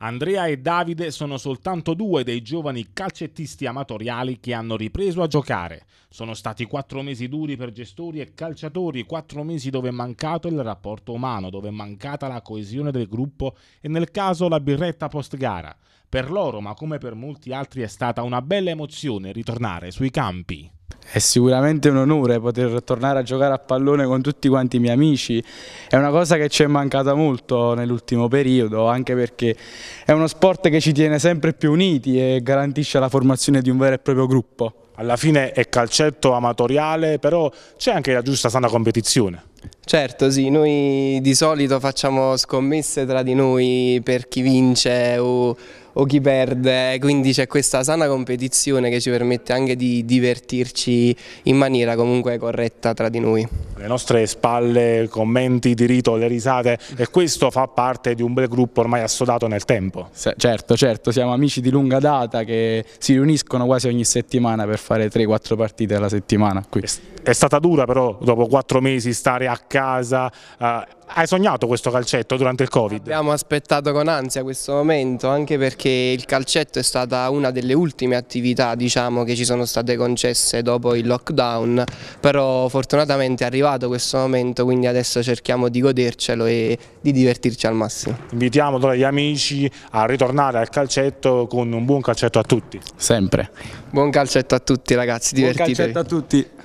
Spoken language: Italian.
Andrea e Davide sono soltanto due dei giovani calcettisti amatoriali che hanno ripreso a giocare. Sono stati quattro mesi duri per gestori e calciatori, quattro mesi dove è mancato il rapporto umano, dove è mancata la coesione del gruppo e nel caso la birretta post-gara. Per loro, ma come per molti altri, è stata una bella emozione ritornare sui campi. È sicuramente un onore poter tornare a giocare a pallone con tutti quanti i miei amici, è una cosa che ci è mancata molto nell'ultimo periodo, anche perché è uno sport che ci tiene sempre più uniti e garantisce la formazione di un vero e proprio gruppo alla fine è calcetto amatoriale, però c'è anche la giusta sana competizione. Certo sì, noi di solito facciamo scommesse tra di noi per chi vince o, o chi perde, quindi c'è questa sana competizione che ci permette anche di divertirci in maniera comunque corretta tra di noi le nostre spalle commenti di rito, le risate e questo fa parte di un bel gruppo ormai assodato nel tempo. Se, certo, certo, siamo amici di lunga data che si riuniscono quasi ogni settimana per fare 3-4 partite alla settimana qui è stata dura però dopo quattro mesi stare a casa, eh, hai sognato questo calcetto durante il Covid? Abbiamo aspettato con ansia questo momento anche perché il calcetto è stata una delle ultime attività diciamo, che ci sono state concesse dopo il lockdown, però fortunatamente è arrivato questo momento quindi adesso cerchiamo di godercelo e di divertirci al massimo. Invitiamo allora gli amici a ritornare al calcetto con un buon calcetto a tutti. Sempre. Buon calcetto a tutti ragazzi, divertitevi. Buon calcetto a tutti.